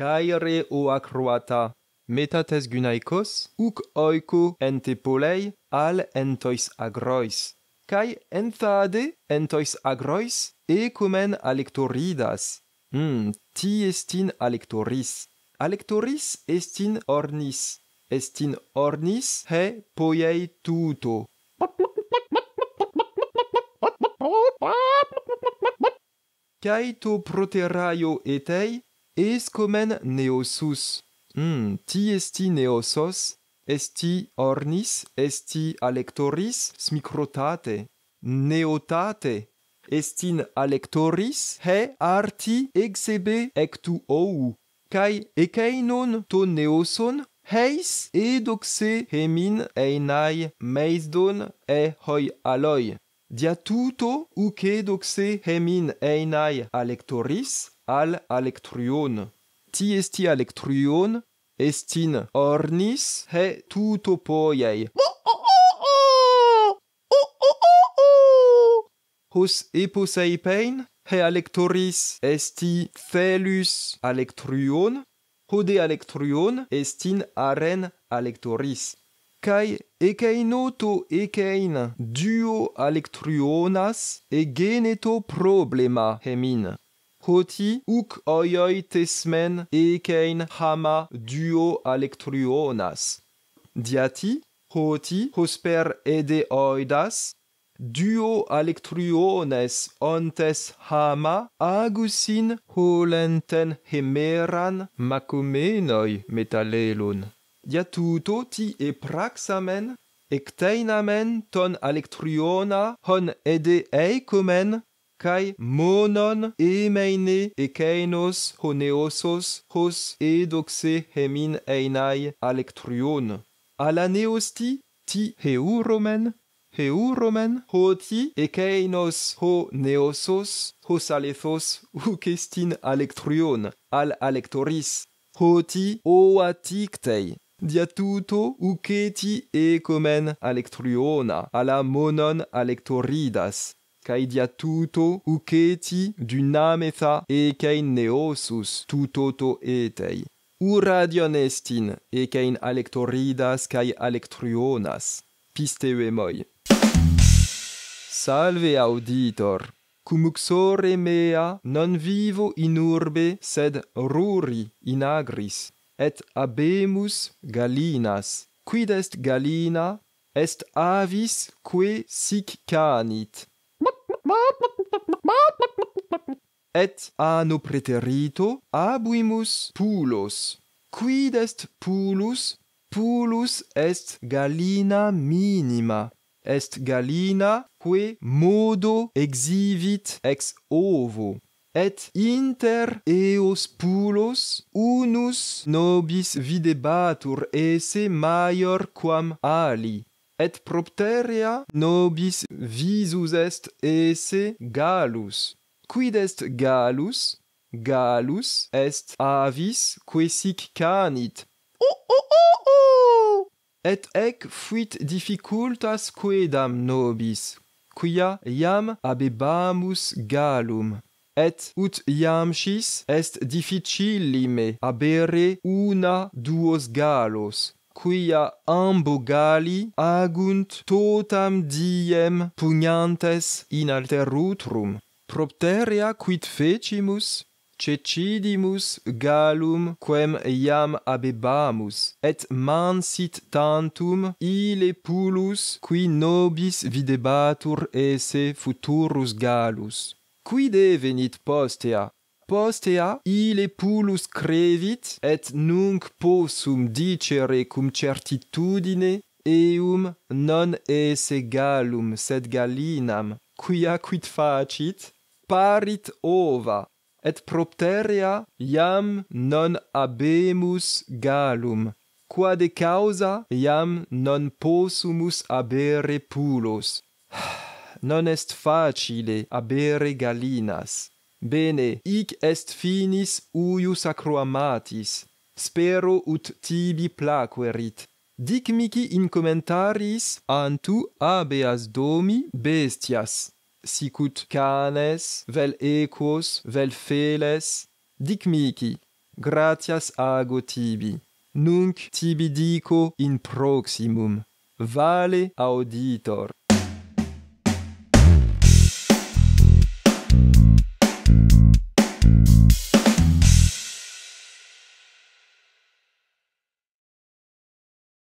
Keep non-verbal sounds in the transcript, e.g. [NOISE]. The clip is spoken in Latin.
Caere o akroata, metates gynaikos, uk oiku ente polei, al entois agrois. Kai enthade entois agrois, ekumen alektoridas. Hmm, ti estin alektoris. Alektoris estin ornis. Estin ornis he poiei tuto. Kai to proteraio etei, es comen neosus. Hmm, ti esti neosos, esti ornis, esti alectoris, smicrotate, neotate, estin alectoris, he arti exebe ectu ou, Cai eceinon to neoson, heis edoxe hemin einai meisdon e hoi aloi. Dia tuto uc edoxe hemin einai alectoris, al alectrion. Tiesti alectrion estin ornis he tuto poiei. Hus epus he alectoris esti felus alectrion, hode alectrion estin aren alectoris. Cae eceinoto ecein duo alectrionas egeneto problema hemin. Hoti uk oioi tesmen ekein hama duo alektruonas. Diati, hoti hosper ede oidas, duo alektruones ontes hama agusin holenten hemeran makumenoi metalelun. Diatuto ti e praxamen, ectainamen ton alektruona hon ede eicumen kai monon emeine ekeinos honeosos hos edoxe hemin einai alektrion ala neosti ti heuromen heuromen hoti ekeinos ho neosos hos alethos ukestin alektrion al alektoris hoti o atiktei dia tuto uketi ecomen alectruona ala monon alectoridas caidia tuto uceti du name e neosus tutoto etei. Uradion estin, e alectoridas cae alectrionas. Piste uemoi. Salve auditor! Cum uxore mea non vivo in urbe, sed ruri in agris, et abemus galinas. Quid est galina? Est avis quae sic canit. Et anno preterito abuimus pulos. Quid est pulus? Pulus est gallina minima. Est gallina quae modo exivit ex ovo. Et inter eos pulos unus nobis videbatur esse maior quam ali et propteria nobis visus est esse galus quid est galus galus est avis qui sic canit oh, oh, oh, oh. et ec fuit difficultas quedam nobis quia iam abebamus galum et ut iam sic est difficillime abere una duos galos quia ambugali agunt totam diem pugnantes in alter utrum propteria quid fecimus cecidimus galum quem iam abebamus et mansit tantum ile pulus qui nobis videbatur esse futurus galus quid evenit postea post ea il pulus crevit et nunc possum dicere cum certitudine eum non esse galum sed galinam quia quid facit parit ova et propteria iam non abemus galum qua de causa iam non possumus abere pulos [SIGHS] non est facile abere galinas bene hic est finis huius acroamatis spero ut tibi placuerit dic mihi in commentaris antu habeas domi bestias sic ut canes vel equos vel feles dic mihi gratias ago tibi nunc tibi dico in proximum vale auditor